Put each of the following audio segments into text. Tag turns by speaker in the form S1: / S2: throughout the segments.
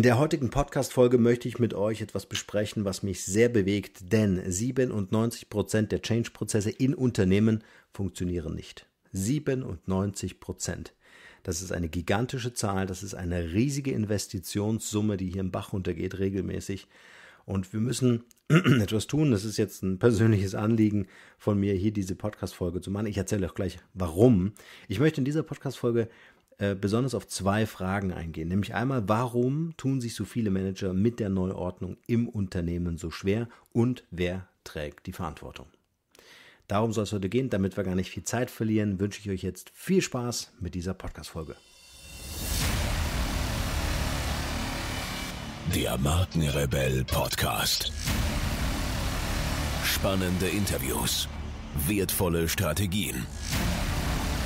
S1: In der heutigen Podcast-Folge möchte ich mit euch etwas besprechen, was mich sehr bewegt, denn 97 Prozent der Change-Prozesse in Unternehmen funktionieren nicht. 97 Prozent. Das ist eine gigantische Zahl, das ist eine riesige Investitionssumme, die hier im Bach runtergeht regelmäßig. Und wir müssen etwas tun. Das ist jetzt ein persönliches Anliegen von mir, hier diese Podcast-Folge zu machen. Ich erzähle auch gleich, warum. Ich möchte in dieser Podcast-Folge äh, besonders auf zwei Fragen eingehen. Nämlich einmal, warum tun sich so viele Manager mit der Neuordnung im Unternehmen so schwer und wer trägt die Verantwortung? Darum soll es heute gehen. Damit wir gar nicht viel Zeit verlieren, wünsche ich euch jetzt viel Spaß mit dieser Podcast-Folge. Der Markenrebell Podcast. Spannende Interviews, wertvolle Strategien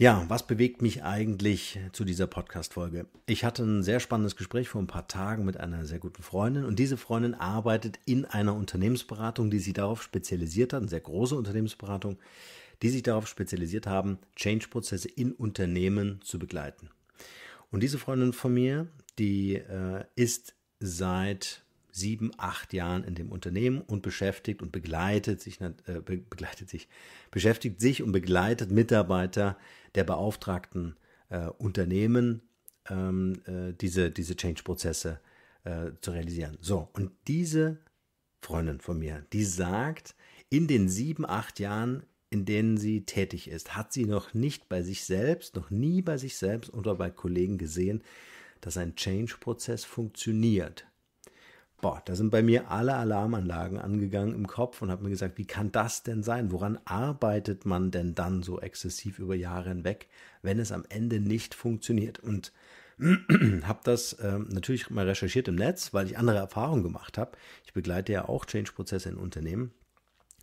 S1: Ja, was bewegt mich eigentlich zu dieser Podcast-Folge? Ich hatte ein sehr spannendes Gespräch vor ein paar Tagen mit einer sehr guten Freundin und diese Freundin arbeitet in einer Unternehmensberatung, die sie darauf spezialisiert hat, eine sehr große Unternehmensberatung, die sich darauf spezialisiert haben, Change-Prozesse in Unternehmen zu begleiten. Und diese Freundin von mir, die äh, ist seit sieben, acht Jahren in dem Unternehmen und beschäftigt und begleitet sich, äh, begleitet sich, beschäftigt sich und begleitet Mitarbeiter der beauftragten äh, Unternehmen, ähm, äh, diese, diese Change-Prozesse äh, zu realisieren. So, und diese Freundin von mir, die sagt, in den sieben, acht Jahren, in denen sie tätig ist, hat sie noch nicht bei sich selbst, noch nie bei sich selbst oder bei Kollegen gesehen, dass ein Change-Prozess funktioniert boah, da sind bei mir alle Alarmanlagen angegangen im Kopf und habe mir gesagt, wie kann das denn sein? Woran arbeitet man denn dann so exzessiv über Jahre hinweg, wenn es am Ende nicht funktioniert? Und habe das äh, natürlich mal recherchiert im Netz, weil ich andere Erfahrungen gemacht habe. Ich begleite ja auch Change-Prozesse in Unternehmen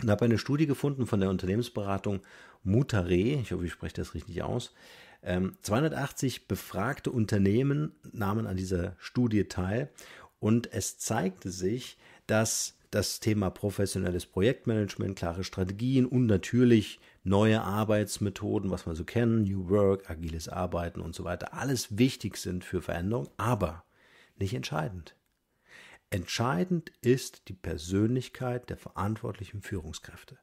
S1: und habe eine Studie gefunden von der Unternehmensberatung Mutare, ich hoffe, ich spreche das richtig aus. 280 ähm, befragte Unternehmen nahmen an dieser Studie teil und es zeigte sich, dass das Thema professionelles Projektmanagement, klare Strategien und natürlich neue Arbeitsmethoden, was man so kennen, New Work, agiles Arbeiten und so weiter, alles wichtig sind für Veränderung, aber nicht entscheidend. Entscheidend ist die Persönlichkeit der verantwortlichen Führungskräfte.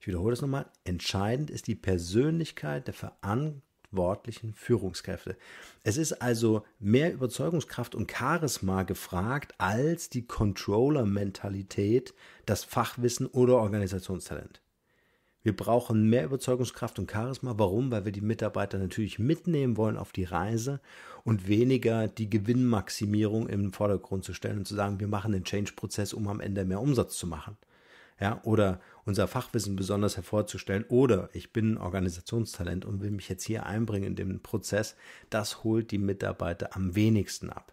S1: Ich wiederhole das nochmal. Entscheidend ist die Persönlichkeit der verantwortlichen verantwortlichen Führungskräfte. Es ist also mehr Überzeugungskraft und Charisma gefragt als die Controller-Mentalität, das Fachwissen oder Organisationstalent. Wir brauchen mehr Überzeugungskraft und Charisma. Warum? Weil wir die Mitarbeiter natürlich mitnehmen wollen auf die Reise und weniger die Gewinnmaximierung im Vordergrund zu stellen und zu sagen, wir machen den Change-Prozess, um am Ende mehr Umsatz zu machen ja, oder unser Fachwissen besonders hervorzustellen, oder ich bin ein Organisationstalent und will mich jetzt hier einbringen in den Prozess, das holt die Mitarbeiter am wenigsten ab.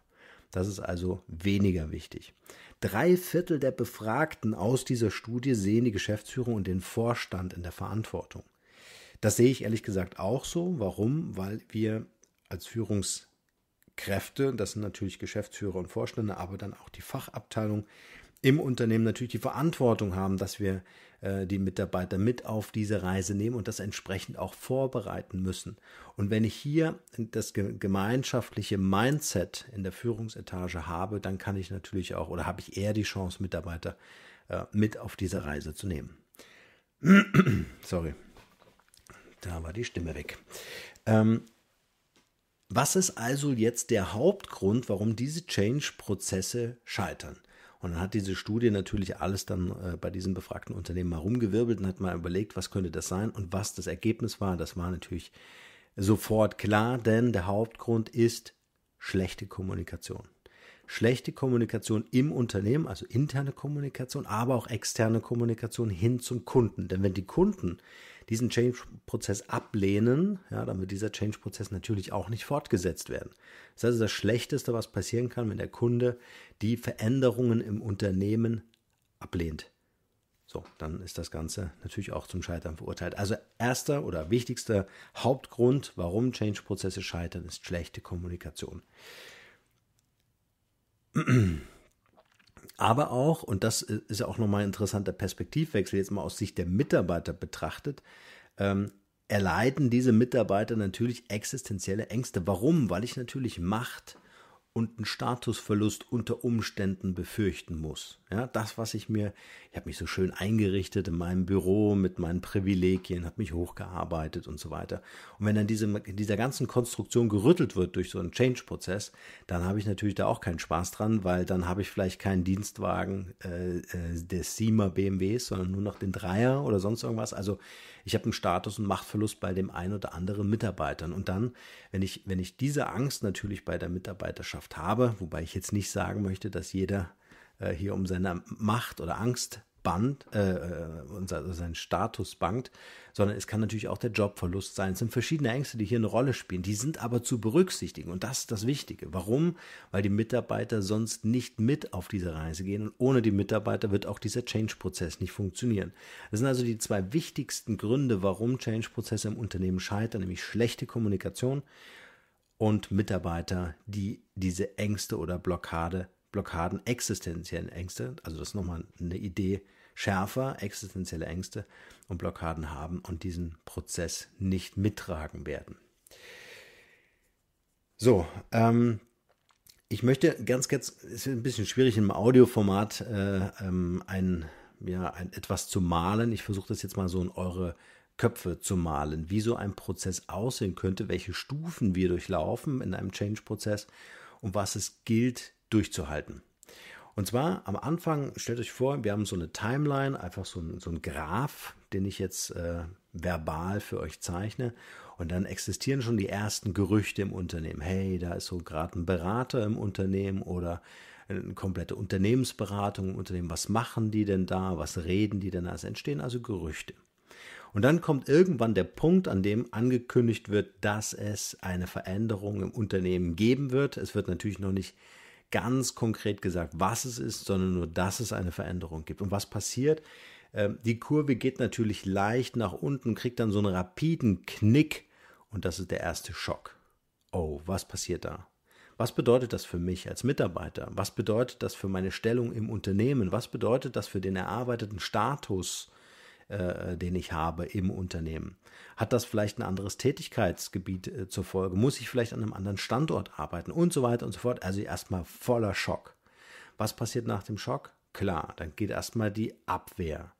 S1: Das ist also weniger wichtig. Drei Viertel der Befragten aus dieser Studie sehen die Geschäftsführung und den Vorstand in der Verantwortung. Das sehe ich ehrlich gesagt auch so. Warum? Weil wir als Führungskräfte, das sind natürlich Geschäftsführer und Vorstände, aber dann auch die Fachabteilung, im Unternehmen natürlich die Verantwortung haben, dass wir äh, die Mitarbeiter mit auf diese Reise nehmen und das entsprechend auch vorbereiten müssen. Und wenn ich hier das gemeinschaftliche Mindset in der Führungsetage habe, dann kann ich natürlich auch oder habe ich eher die Chance, Mitarbeiter äh, mit auf diese Reise zu nehmen. Sorry, da war die Stimme weg. Ähm, was ist also jetzt der Hauptgrund, warum diese Change-Prozesse scheitern? Und dann hat diese Studie natürlich alles dann äh, bei diesen befragten Unternehmen mal rumgewirbelt und hat mal überlegt, was könnte das sein und was das Ergebnis war. Das war natürlich sofort klar, denn der Hauptgrund ist schlechte Kommunikation schlechte Kommunikation im Unternehmen, also interne Kommunikation, aber auch externe Kommunikation hin zum Kunden. Denn wenn die Kunden diesen Change-Prozess ablehnen, ja, dann wird dieser Change-Prozess natürlich auch nicht fortgesetzt werden. Das ist also das Schlechteste, was passieren kann, wenn der Kunde die Veränderungen im Unternehmen ablehnt. So, dann ist das Ganze natürlich auch zum Scheitern verurteilt. Also erster oder wichtigster Hauptgrund, warum Change-Prozesse scheitern, ist schlechte Kommunikation. Aber auch, und das ist ja auch nochmal ein interessanter Perspektivwechsel, jetzt mal aus Sicht der Mitarbeiter betrachtet, ähm, erleiden diese Mitarbeiter natürlich existenzielle Ängste. Warum? Weil ich natürlich Macht und einen Statusverlust unter Umständen befürchten muss. Ja, das, was ich mir, ich habe mich so schön eingerichtet in meinem Büro mit meinen Privilegien, habe mich hochgearbeitet und so weiter. Und wenn dann diese, dieser ganzen Konstruktion gerüttelt wird durch so einen Change-Prozess, dann habe ich natürlich da auch keinen Spaß dran, weil dann habe ich vielleicht keinen Dienstwagen äh, äh des Sima BMWs, sondern nur noch den Dreier oder sonst irgendwas. Also ich habe einen Status- und Machtverlust bei dem einen oder anderen Mitarbeitern. Und dann, wenn ich, wenn ich diese Angst natürlich bei der Mitarbeiterschaft Gesellschaft habe, wobei ich jetzt nicht sagen möchte, dass jeder äh, hier um seine Macht oder Angst bannt, äh, also seinen Status bangt, sondern es kann natürlich auch der Jobverlust sein. Es sind verschiedene Ängste, die hier eine Rolle spielen. Die sind aber zu berücksichtigen und das ist das Wichtige. Warum? Weil die Mitarbeiter sonst nicht mit auf diese Reise gehen und ohne die Mitarbeiter wird auch dieser Change-Prozess nicht funktionieren. Das sind also die zwei wichtigsten Gründe, warum Change-Prozesse im Unternehmen scheitern, nämlich schlechte Kommunikation und Mitarbeiter, die diese Ängste oder Blockade, Blockaden, existenziellen Ängste, also das ist nochmal eine Idee schärfer, existenzielle Ängste und Blockaden haben und diesen Prozess nicht mittragen werden. So, ähm, ich möchte ganz, kurz, es ist ein bisschen schwierig im Audioformat äh, ähm, ein, ja, ein, etwas zu malen. Ich versuche das jetzt mal so in eure Köpfe zu malen, wie so ein Prozess aussehen könnte, welche Stufen wir durchlaufen in einem Change-Prozess und was es gilt durchzuhalten. Und zwar am Anfang, stellt euch vor, wir haben so eine Timeline, einfach so ein, so ein Graph, den ich jetzt äh, verbal für euch zeichne. Und dann existieren schon die ersten Gerüchte im Unternehmen. Hey, da ist so gerade ein Berater im Unternehmen oder äh, eine komplette Unternehmensberatung im Unternehmen. Was machen die denn da? Was reden die denn da? Es entstehen also Gerüchte. Und dann kommt irgendwann der Punkt, an dem angekündigt wird, dass es eine Veränderung im Unternehmen geben wird. Es wird natürlich noch nicht ganz konkret gesagt, was es ist, sondern nur, dass es eine Veränderung gibt. Und was passiert? Ähm, die Kurve geht natürlich leicht nach unten, kriegt dann so einen rapiden Knick und das ist der erste Schock. Oh, was passiert da? Was bedeutet das für mich als Mitarbeiter? Was bedeutet das für meine Stellung im Unternehmen? Was bedeutet das für den erarbeiteten Status? Äh, äh, den ich habe im Unternehmen? Hat das vielleicht ein anderes Tätigkeitsgebiet äh, zur Folge? Muss ich vielleicht an einem anderen Standort arbeiten? Und so weiter und so fort. Also erstmal voller Schock. Was passiert nach dem Schock? Klar, dann geht erstmal die Abwehr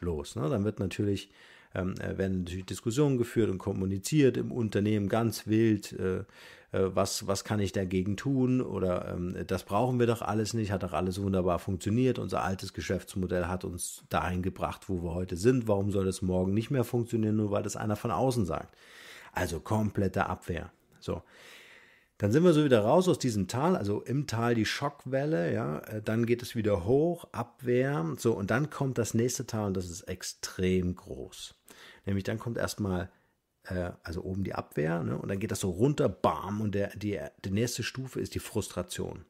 S1: los. Ne? Dann wird natürlich ähm, äh, werden natürlich Diskussionen geführt und kommuniziert im Unternehmen ganz wild. Äh, äh, was, was kann ich dagegen tun oder ähm, das brauchen wir doch alles nicht, hat doch alles wunderbar funktioniert, unser altes Geschäftsmodell hat uns dahin gebracht, wo wir heute sind, warum soll das morgen nicht mehr funktionieren, nur weil das einer von außen sagt. Also komplette Abwehr. So. Dann sind wir so wieder raus aus diesem Tal, also im Tal die Schockwelle, ja, äh, dann geht es wieder hoch, Abwehr, so, und dann kommt das nächste Tal und das ist extrem groß. Nämlich dann kommt erstmal äh, also oben die Abwehr, ne? und dann geht das so runter, bam, und der, die, die nächste Stufe ist die Frustration.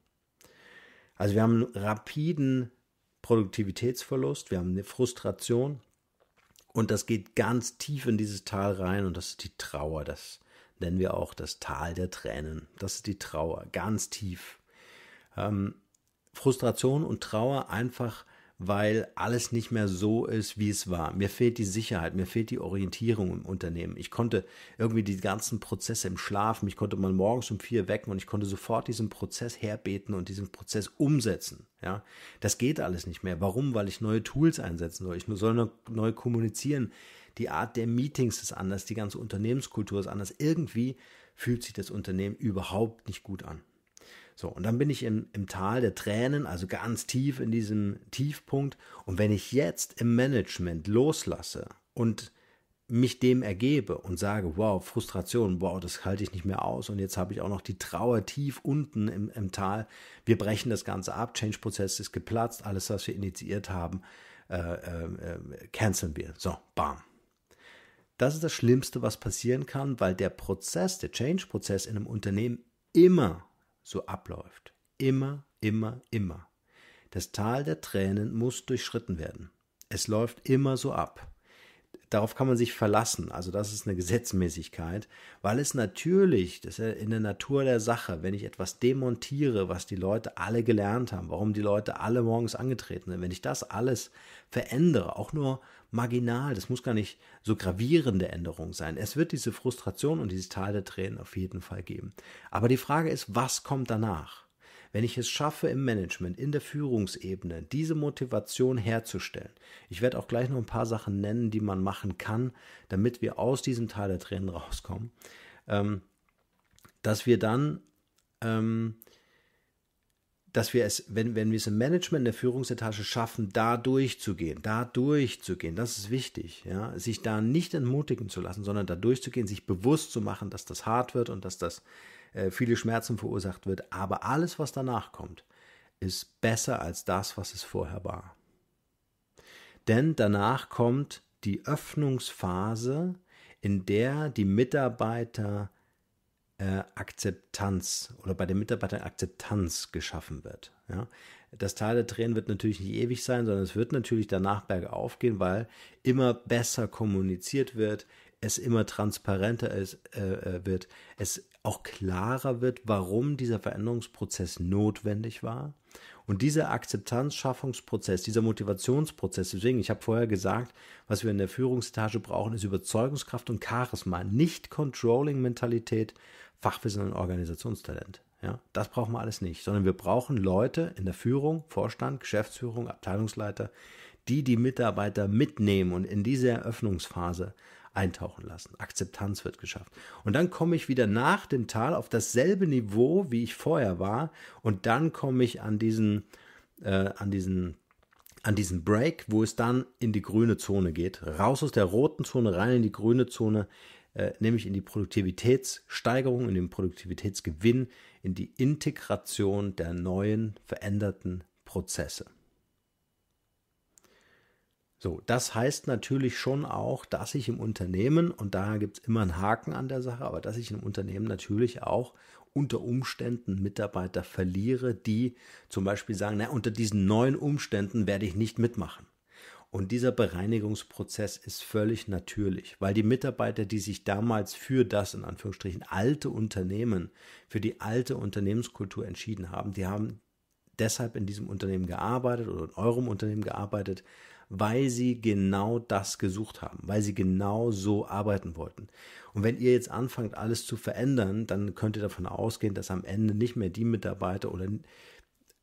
S1: Also wir haben einen rapiden Produktivitätsverlust, wir haben eine Frustration und das geht ganz tief in dieses Tal rein und das ist die Trauer, das nennen wir auch das Tal der Tränen. Das ist die Trauer, ganz tief. Ähm, Frustration und Trauer einfach weil alles nicht mehr so ist, wie es war. Mir fehlt die Sicherheit, mir fehlt die Orientierung im Unternehmen. Ich konnte irgendwie die ganzen Prozesse im Schlaf, mich konnte man morgens um vier wecken und ich konnte sofort diesen Prozess herbeten und diesen Prozess umsetzen. Ja, das geht alles nicht mehr. Warum? Weil ich neue Tools einsetzen soll. Ich soll nur neu kommunizieren. Die Art der Meetings ist anders, die ganze Unternehmenskultur ist anders. Irgendwie fühlt sich das Unternehmen überhaupt nicht gut an. So, und dann bin ich im, im Tal der Tränen, also ganz tief in diesem Tiefpunkt. Und wenn ich jetzt im Management loslasse und mich dem ergebe und sage, wow, Frustration, wow, das halte ich nicht mehr aus und jetzt habe ich auch noch die Trauer tief unten im, im Tal. Wir brechen das Ganze ab, Change-Prozess ist geplatzt, alles, was wir initiiert haben, äh, äh, canceln wir. So, bam. Das ist das Schlimmste, was passieren kann, weil der Prozess, der Change-Prozess in einem Unternehmen immer so abläuft. Immer, immer, immer. Das Tal der Tränen muss durchschritten werden. Es läuft immer so ab darauf kann man sich verlassen. Also das ist eine Gesetzmäßigkeit, weil es natürlich, das ist ja in der Natur der Sache, wenn ich etwas demontiere, was die Leute alle gelernt haben, warum die Leute alle morgens angetreten sind, wenn ich das alles verändere, auch nur marginal, das muss gar nicht so gravierende Änderung sein. Es wird diese Frustration und dieses Tal der Tränen auf jeden Fall geben. Aber die Frage ist, was kommt danach? Wenn ich es schaffe, im Management, in der Führungsebene diese Motivation herzustellen, ich werde auch gleich noch ein paar Sachen nennen, die man machen kann, damit wir aus diesem Teil der Tränen rauskommen, ähm, dass wir dann, ähm, dass wir es, wenn, wenn wir es im Management, in der Führungsetage schaffen, da durchzugehen, da durchzugehen, das ist wichtig, ja, sich da nicht entmutigen zu lassen, sondern da durchzugehen, sich bewusst zu machen, dass das hart wird und dass das äh, viele Schmerzen verursacht wird. Aber alles, was danach kommt, ist besser als das, was es vorher war. Denn danach kommt die Öffnungsphase, in der die Mitarbeiter äh, Akzeptanz oder bei den Mitarbeitern Akzeptanz geschaffen wird. Ja? Das Teil der Tränen wird natürlich nicht ewig sein, sondern es wird natürlich danach bergauf gehen, weil immer besser kommuniziert wird, es immer transparenter ist, äh, äh, wird, es auch klarer wird, warum dieser Veränderungsprozess notwendig war. Und dieser Akzeptanzschaffungsprozess, dieser Motivationsprozess, deswegen, ich habe vorher gesagt, was wir in der Führungsetage brauchen, ist Überzeugungskraft und Charisma, nicht Controlling-Mentalität, Fachwissen und Organisationstalent. Ja, das brauchen wir alles nicht, sondern wir brauchen Leute in der Führung, Vorstand, Geschäftsführung, Abteilungsleiter, die die Mitarbeiter mitnehmen und in dieser Eröffnungsphase eintauchen lassen. Akzeptanz wird geschafft. Und dann komme ich wieder nach dem Tal auf dasselbe Niveau, wie ich vorher war. Und dann komme ich an diesen, äh, an diesen an diesen Break, wo es dann in die grüne Zone geht. Raus aus der roten Zone, rein in die grüne Zone, äh, nämlich in die Produktivitätssteigerung, in den Produktivitätsgewinn, in die Integration der neuen, veränderten Prozesse. So, das heißt natürlich schon auch, dass ich im Unternehmen, und daher gibt es immer einen Haken an der Sache, aber dass ich im Unternehmen natürlich auch unter Umständen Mitarbeiter verliere, die zum Beispiel sagen, na, unter diesen neuen Umständen werde ich nicht mitmachen. Und dieser Bereinigungsprozess ist völlig natürlich, weil die Mitarbeiter, die sich damals für das in Anführungsstrichen alte Unternehmen, für die alte Unternehmenskultur entschieden haben, die haben deshalb in diesem Unternehmen gearbeitet oder in eurem Unternehmen gearbeitet, weil sie genau das gesucht haben, weil sie genau so arbeiten wollten. Und wenn ihr jetzt anfangt, alles zu verändern, dann könnt ihr davon ausgehen, dass am Ende nicht mehr die Mitarbeiter oder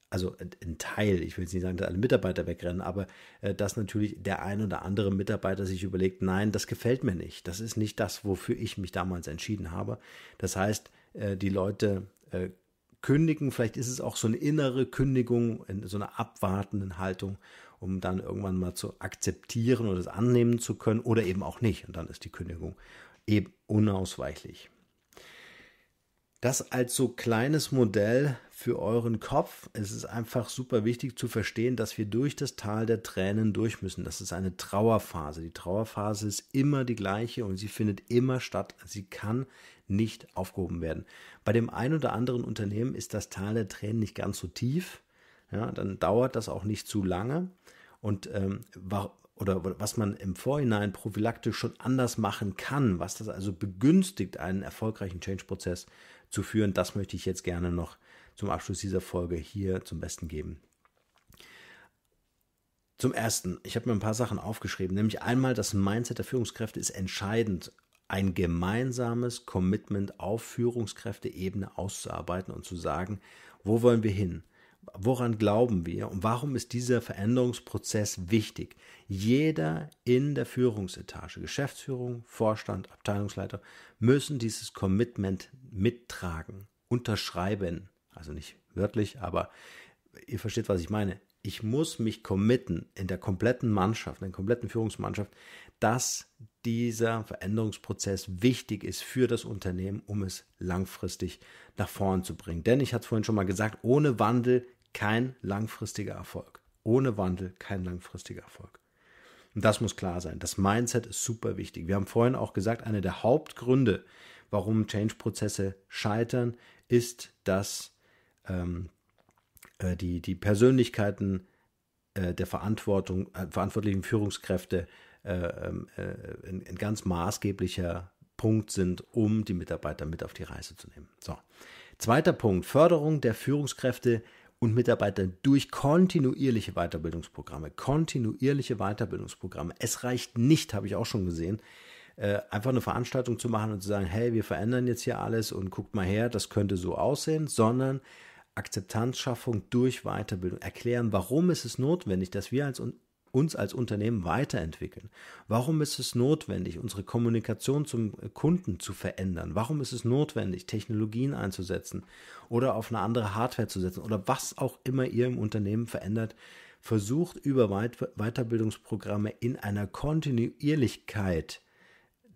S1: also ein Teil, ich will jetzt nicht sagen, dass alle Mitarbeiter wegrennen, aber äh, dass natürlich der ein oder andere Mitarbeiter sich überlegt, nein, das gefällt mir nicht, das ist nicht das, wofür ich mich damals entschieden habe. Das heißt, äh, die Leute äh, kündigen, vielleicht ist es auch so eine innere Kündigung, in so einer abwartenden Haltung um dann irgendwann mal zu akzeptieren oder es annehmen zu können oder eben auch nicht. Und dann ist die Kündigung eben unausweichlich. Das als so kleines Modell für euren Kopf. Es ist einfach super wichtig zu verstehen, dass wir durch das Tal der Tränen durch müssen. Das ist eine Trauerphase. Die Trauerphase ist immer die gleiche und sie findet immer statt. Sie kann nicht aufgehoben werden. Bei dem ein oder anderen Unternehmen ist das Tal der Tränen nicht ganz so tief ja, dann dauert das auch nicht zu lange. Und ähm, oder was man im Vorhinein prophylaktisch schon anders machen kann, was das also begünstigt, einen erfolgreichen Change-Prozess zu führen, das möchte ich jetzt gerne noch zum Abschluss dieser Folge hier zum Besten geben. Zum Ersten, ich habe mir ein paar Sachen aufgeschrieben, nämlich einmal das Mindset der Führungskräfte ist entscheidend, ein gemeinsames Commitment auf Führungskräfteebene auszuarbeiten und zu sagen, wo wollen wir hin? Woran glauben wir und warum ist dieser Veränderungsprozess wichtig? Jeder in der Führungsetage, Geschäftsführung, Vorstand, Abteilungsleiter, müssen dieses Commitment mittragen, unterschreiben. Also nicht wörtlich, aber ihr versteht, was ich meine. Ich muss mich committen in der kompletten Mannschaft, in der kompletten Führungsmannschaft, dass dieser Veränderungsprozess wichtig ist für das Unternehmen, um es langfristig nach vorn zu bringen. Denn ich hatte es vorhin schon mal gesagt, ohne Wandel kein langfristiger Erfolg. Ohne Wandel kein langfristiger Erfolg. Und das muss klar sein. Das Mindset ist super wichtig. Wir haben vorhin auch gesagt, einer der Hauptgründe, warum Change-Prozesse scheitern, ist, dass ähm, äh, die, die Persönlichkeiten äh, der Verantwortung, äh, verantwortlichen Führungskräfte äh, ähm, äh, ein, ein ganz maßgeblicher Punkt sind, um die Mitarbeiter mit auf die Reise zu nehmen. So. Zweiter Punkt, Förderung der Führungskräfte und Mitarbeiter durch kontinuierliche Weiterbildungsprogramme. Kontinuierliche Weiterbildungsprogramme. Es reicht nicht, habe ich auch schon gesehen, äh, einfach eine Veranstaltung zu machen und zu sagen, hey, wir verändern jetzt hier alles und guckt mal her, das könnte so aussehen, sondern Akzeptanzschaffung durch Weiterbildung. Erklären, warum ist es notwendig, dass wir als uns als Unternehmen weiterentwickeln? Warum ist es notwendig, unsere Kommunikation zum Kunden zu verändern? Warum ist es notwendig, Technologien einzusetzen oder auf eine andere Hardware zu setzen oder was auch immer ihr im Unternehmen verändert? Versucht über Weiterbildungsprogramme in einer Kontinuierlichkeit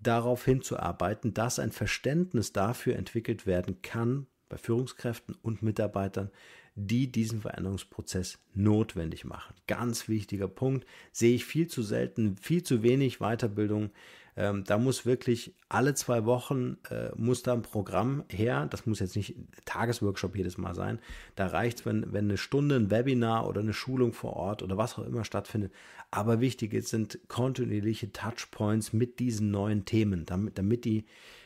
S1: darauf hinzuarbeiten, dass ein Verständnis dafür entwickelt werden kann bei Führungskräften und Mitarbeitern, die diesen Veränderungsprozess notwendig machen. Ganz wichtiger Punkt, sehe ich viel zu selten, viel zu wenig Weiterbildung. Ähm, da muss wirklich alle zwei Wochen äh, muss da ein Programm her. Das muss jetzt nicht Tagesworkshop jedes Mal sein. Da reicht es, wenn, wenn eine Stunde, ein Webinar oder eine Schulung vor Ort oder was auch immer stattfindet. Aber wichtig sind kontinuierliche Touchpoints mit diesen neuen Themen, damit, damit die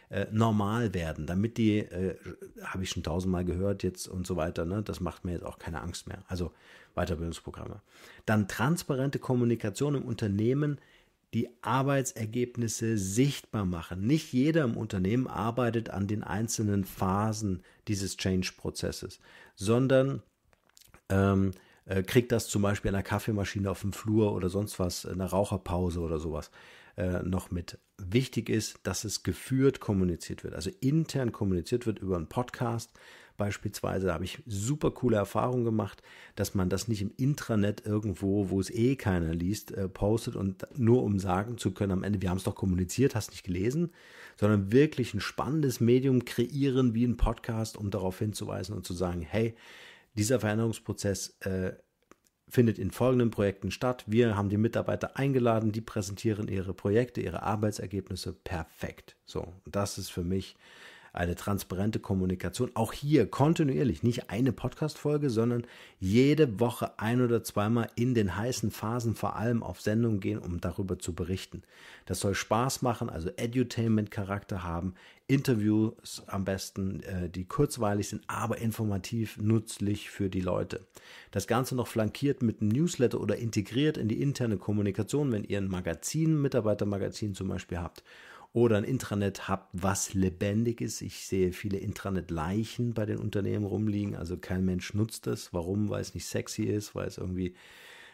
S1: äh, normal werden, damit die, äh, habe ich schon tausendmal gehört jetzt und so weiter, ne? das macht mir jetzt auch keine Angst mehr. Also Weiterbildungsprogramme. Dann transparente Kommunikation im Unternehmen, die Arbeitsergebnisse sichtbar machen. Nicht jeder im Unternehmen arbeitet an den einzelnen Phasen dieses Change-Prozesses, sondern ähm, äh, kriegt das zum Beispiel an der Kaffeemaschine auf dem Flur oder sonst was, in der Raucherpause oder sowas äh, noch mit wichtig ist, dass es geführt kommuniziert wird, also intern kommuniziert wird über einen Podcast. Beispielsweise habe ich super coole Erfahrungen gemacht, dass man das nicht im Intranet irgendwo, wo es eh keiner liest, äh, postet und nur um sagen zu können, am Ende, wir haben es doch kommuniziert, hast nicht gelesen, sondern wirklich ein spannendes Medium kreieren wie ein Podcast, um darauf hinzuweisen und zu sagen, hey, dieser Veränderungsprozess äh, findet in folgenden Projekten statt. Wir haben die Mitarbeiter eingeladen, die präsentieren ihre Projekte, ihre Arbeitsergebnisse perfekt. So, das ist für mich eine transparente Kommunikation. Auch hier kontinuierlich, nicht eine Podcast-Folge, sondern jede Woche ein oder zweimal in den heißen Phasen vor allem auf Sendung gehen, um darüber zu berichten. Das soll Spaß machen, also Edutainment-Charakter haben, Interviews am besten, äh, die kurzweilig sind, aber informativ nützlich für die Leute. Das Ganze noch flankiert mit einem Newsletter oder integriert in die interne Kommunikation, wenn ihr ein Magazin, Mitarbeitermagazin zum Beispiel habt oder ein Intranet habt, was lebendig ist. Ich sehe viele Intranet-Leichen bei den Unternehmen rumliegen. Also kein Mensch nutzt das. Warum? Weil es nicht sexy ist, weil es irgendwie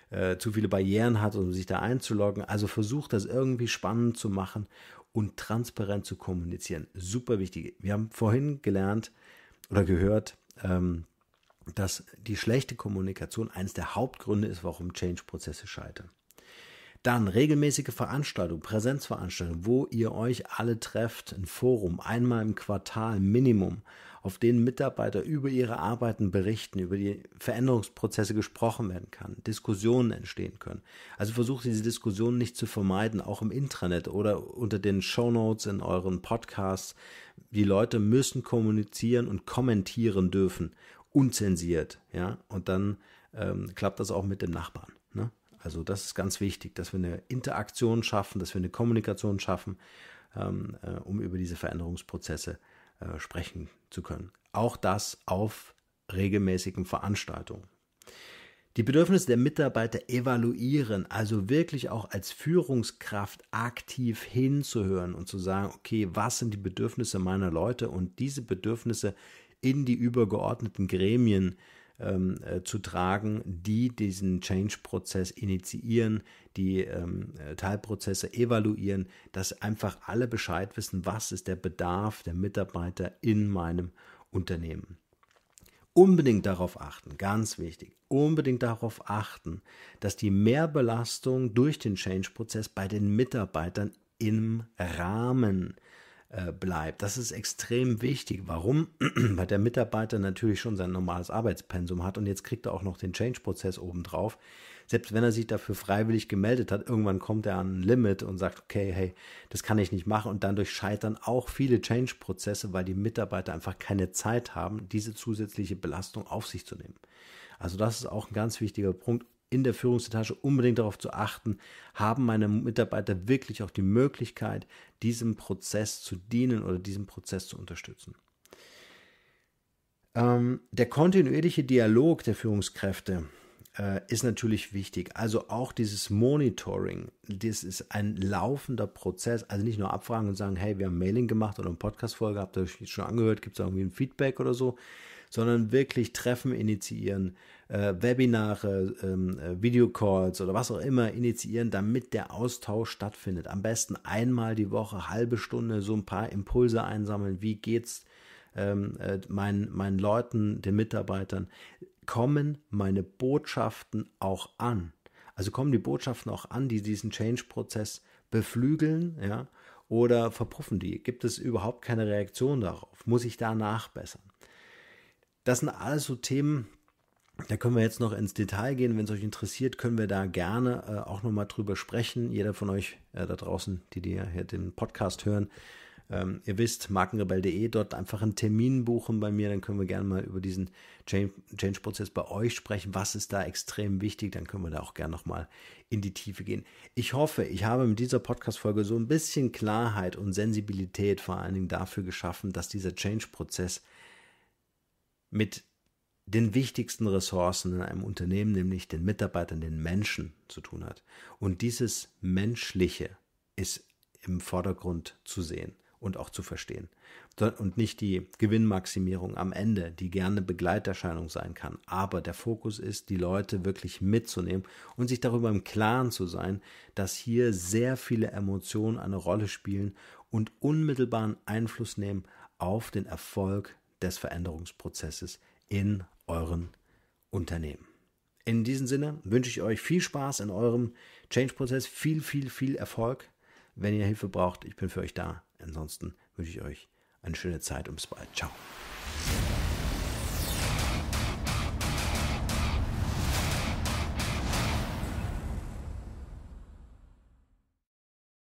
S1: äh, zu viele Barrieren hat, um sich da einzuloggen. Also versucht das irgendwie spannend zu machen und transparent zu kommunizieren. Super wichtig. Wir haben vorhin gelernt oder gehört, ähm, dass die schlechte Kommunikation eines der Hauptgründe ist, warum Change-Prozesse scheitern. Dann regelmäßige Veranstaltungen, Präsenzveranstaltungen, wo ihr euch alle trefft, ein Forum, einmal im Quartal Minimum, auf denen Mitarbeiter über ihre Arbeiten berichten, über die Veränderungsprozesse gesprochen werden kann, Diskussionen entstehen können. Also versucht diese Diskussionen nicht zu vermeiden, auch im Intranet oder unter den Shownotes in euren Podcasts. Die Leute müssen kommunizieren und kommentieren dürfen, unzensiert, ja, und dann ähm, klappt das auch mit dem Nachbarn. Also das ist ganz wichtig, dass wir eine Interaktion schaffen, dass wir eine Kommunikation schaffen, ähm, äh, um über diese Veränderungsprozesse äh, sprechen zu können. Auch das auf regelmäßigen Veranstaltungen. Die Bedürfnisse der Mitarbeiter evaluieren, also wirklich auch als Führungskraft aktiv hinzuhören und zu sagen, okay, was sind die Bedürfnisse meiner Leute und diese Bedürfnisse in die übergeordneten Gremien äh, ähm, äh, zu tragen, die diesen Change-Prozess initiieren, die ähm, äh, Teilprozesse evaluieren, dass einfach alle Bescheid wissen, was ist der Bedarf der Mitarbeiter in meinem Unternehmen. Unbedingt darauf achten, ganz wichtig, unbedingt darauf achten, dass die Mehrbelastung durch den Change-Prozess bei den Mitarbeitern im Rahmen äh, bleibt. Das ist extrem wichtig. Warum? Weil der Mitarbeiter natürlich schon sein normales Arbeitspensum hat und jetzt kriegt er auch noch den Change-Prozess obendrauf. Selbst wenn er sich dafür freiwillig gemeldet hat, irgendwann kommt er an ein Limit und sagt, okay, hey, das kann ich nicht machen. Und dadurch scheitern auch viele Change-Prozesse, weil die Mitarbeiter einfach keine Zeit haben, diese zusätzliche Belastung auf sich zu nehmen. Also das ist auch ein ganz wichtiger Punkt in der Führungsetage unbedingt darauf zu achten, haben meine Mitarbeiter wirklich auch die Möglichkeit, diesem Prozess zu dienen oder diesem Prozess zu unterstützen. Ähm, der kontinuierliche Dialog der Führungskräfte äh, ist natürlich wichtig. Also auch dieses Monitoring, das ist ein laufender Prozess. Also nicht nur abfragen und sagen, hey, wir haben Mailing gemacht oder eine Podcast-Folge, habt ihr euch schon angehört, gibt es irgendwie ein Feedback oder so, sondern wirklich Treffen initiieren, äh, Webinare, ähm, äh, Videocalls oder was auch immer initiieren, damit der Austausch stattfindet. Am besten einmal die Woche, halbe Stunde, so ein paar Impulse einsammeln. Wie geht's ähm, äh, meinen, meinen Leuten, den Mitarbeitern? Kommen meine Botschaften auch an? Also kommen die Botschaften auch an, die diesen Change-Prozess beflügeln, ja? Oder verpuffen die? Gibt es überhaupt keine Reaktion darauf? Muss ich da nachbessern? Das sind alles so Themen, da können wir jetzt noch ins Detail gehen. Wenn es euch interessiert, können wir da gerne äh, auch nochmal drüber sprechen. Jeder von euch äh, da draußen, die dir hier den Podcast hören, ähm, ihr wisst, markenrebell.de, dort einfach einen Termin buchen bei mir. Dann können wir gerne mal über diesen Change-Prozess bei euch sprechen. Was ist da extrem wichtig? Dann können wir da auch gerne nochmal in die Tiefe gehen. Ich hoffe, ich habe mit dieser Podcast-Folge so ein bisschen Klarheit und Sensibilität vor allen Dingen dafür geschaffen, dass dieser Change-Prozess mit den wichtigsten Ressourcen in einem Unternehmen, nämlich den Mitarbeitern, den Menschen zu tun hat. Und dieses Menschliche ist im Vordergrund zu sehen und auch zu verstehen. Und nicht die Gewinnmaximierung am Ende, die gerne Begleiterscheinung sein kann. Aber der Fokus ist, die Leute wirklich mitzunehmen und sich darüber im Klaren zu sein, dass hier sehr viele Emotionen eine Rolle spielen und unmittelbaren Einfluss nehmen auf den Erfolg des Veränderungsprozesses in euren Unternehmen. In diesem Sinne wünsche ich euch viel Spaß in eurem Change-Prozess, viel, viel, viel Erfolg. Wenn ihr Hilfe braucht, ich bin für euch da. Ansonsten wünsche ich euch eine schöne Zeit und bis bald. Ciao.